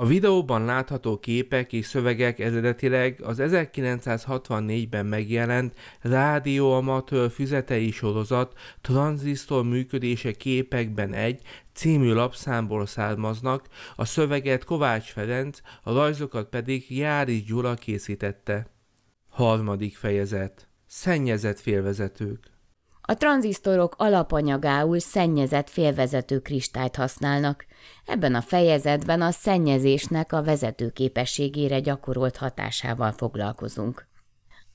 A videóban látható képek és szövegek eredetileg az 1964-ben megjelent rádióamatőr füzetei sorozat tranzisztor működése képekben egy című lapszámból származnak, a szöveget Kovács Ferenc, a rajzokat pedig Jári Gyula készítette. Harmadik fejezet. Szennyezett félvezetők. A tranzisztorok alapanyagául szennyezett félvezető kristályt használnak. Ebben a fejezetben a szennyezésnek a vezetőképességére gyakorolt hatásával foglalkozunk.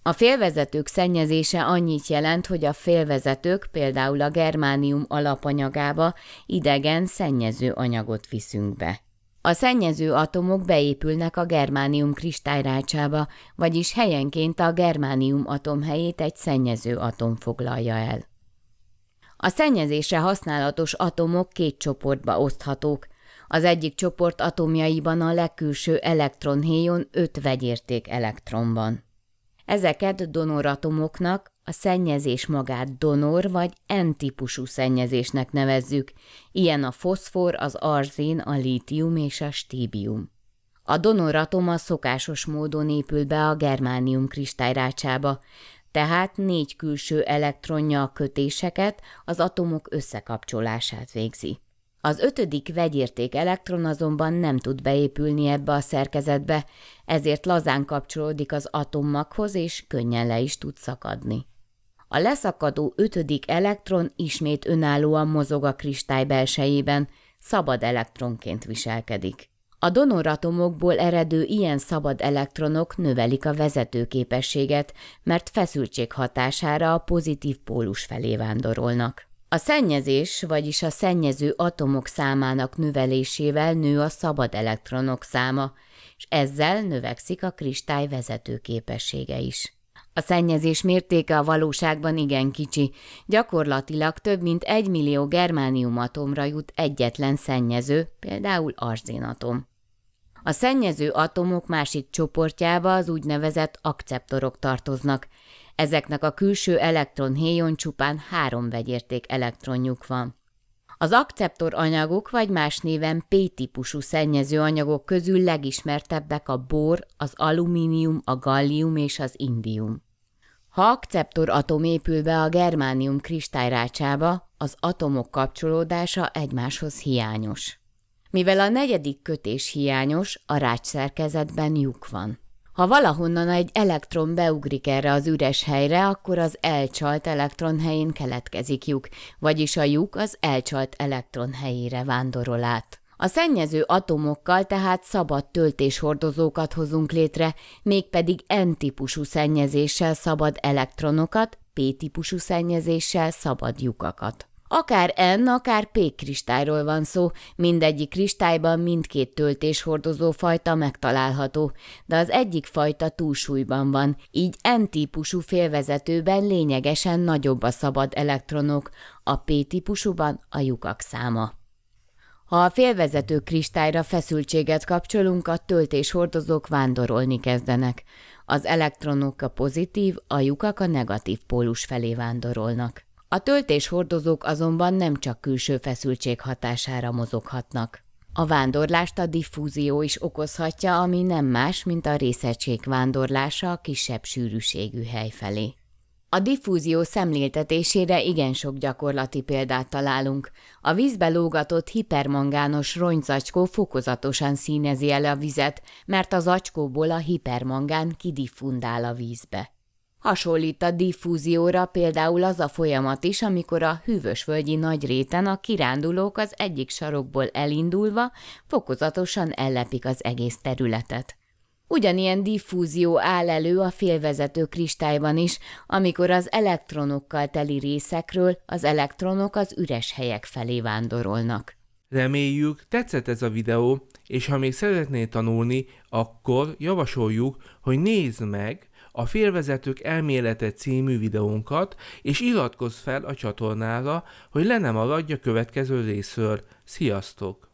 A félvezetők szennyezése annyit jelent, hogy a félvezetők például a germánium alapanyagába idegen szennyező anyagot viszünk be. A szennyező atomok beépülnek a germánium kristályrácsába, vagyis helyenként a germánium atom helyét egy szennyező atom foglalja el. A szennyezésre használatos atomok két csoportba oszthatók. Az egyik csoport atomjaiban a legkülső elektronhéjon öt vegyérték elektron van. Ezeket donoratomoknak, a szennyezés magát donor vagy N-típusú szennyezésnek nevezzük, ilyen a foszfor, az arzén, a lítium és a stíbium. A donor a szokásos módon épül be a germánium kristályrácsába, tehát négy külső elektronja a kötéseket, az atomok összekapcsolását végzi. Az ötödik vegyérték elektron azonban nem tud beépülni ebbe a szerkezetbe, ezért lazán kapcsolódik az atommaghoz és könnyen le is tud szakadni a leszakadó ötödik elektron ismét önállóan mozog a kristály belsejében, szabad elektronként viselkedik. A donoratomokból eredő ilyen szabad elektronok növelik a vezetőképességet, mert feszültség hatására a pozitív pólus felé vándorolnak. A szennyezés, vagyis a szennyező atomok számának növelésével nő a szabad elektronok száma, és ezzel növekszik a kristály vezetőképessége is. A szennyezés mértéke a valóságban igen kicsi, gyakorlatilag több mint egy millió germániumatomra jut egyetlen szennyező, például arzénatom. A szennyező atomok másik csoportjába az úgynevezett akceptorok tartoznak. Ezeknek a külső elektronhéjon csupán három vegyérték elektronjuk van. Az akceptor anyagok vagy más néven P-típusú szennyező anyagok közül legismertebbek a bor, az alumínium, a gallium és az indium. Ha akceptor atom épül be a germánium kristályrácsába, az atomok kapcsolódása egymáshoz hiányos. Mivel a negyedik kötés hiányos, a rács szerkezetben lyuk van. Ha valahonnan egy elektron beugrik erre az üres helyre, akkor az elcsalt elektron helyén keletkezik lyuk, vagyis a lyuk az elcsalt elektron helyére vándorol át. A szennyező atomokkal tehát szabad töltéshordozókat hozunk létre, mégpedig N-típusú szennyezéssel szabad elektronokat, P-típusú szennyezéssel szabad lyukakat. Akár N, akár P kristályról van szó, mindegyik kristályban mindkét töltéshordozó fajta megtalálható, de az egyik fajta túlsúlyban van, így N-típusú félvezetőben lényegesen nagyobb a szabad elektronok, a P-típusúban a lyukak száma. Ha a félvezető kristályra feszültséget kapcsolunk, a töltéshordozók vándorolni kezdenek. Az elektronok a pozitív, a lyukak a negatív pólus felé vándorolnak. A töltéshordozók azonban nem csak külső feszültség hatására mozoghatnak. A vándorlást a diffúzió is okozhatja, ami nem más, mint a részecskék vándorlása a kisebb sűrűségű hely felé. A diffúzió szemléltetésére igen sok gyakorlati példát találunk. A vízbe lógatott hipermangános rongyzacskó fokozatosan színezi el a vizet, mert az acskóból a hipermangán kidiffundál a vízbe. Hasonlít a diffúzióra például az a folyamat is, amikor a hűvösvölgyi réten a kirándulók az egyik sarokból elindulva fokozatosan ellepik az egész területet. Ugyanilyen diffúzió áll elő a félvezető kristályban is, amikor az elektronokkal teli részekről az elektronok az üres helyek felé vándorolnak. Reméljük, tetszett ez a videó, és ha még szeretnél tanulni, akkor javasoljuk, hogy nézd meg a Félvezetők elmélete című videónkat, és iratkozz fel a csatornára, hogy le nem maradj a következő részről. Sziasztok!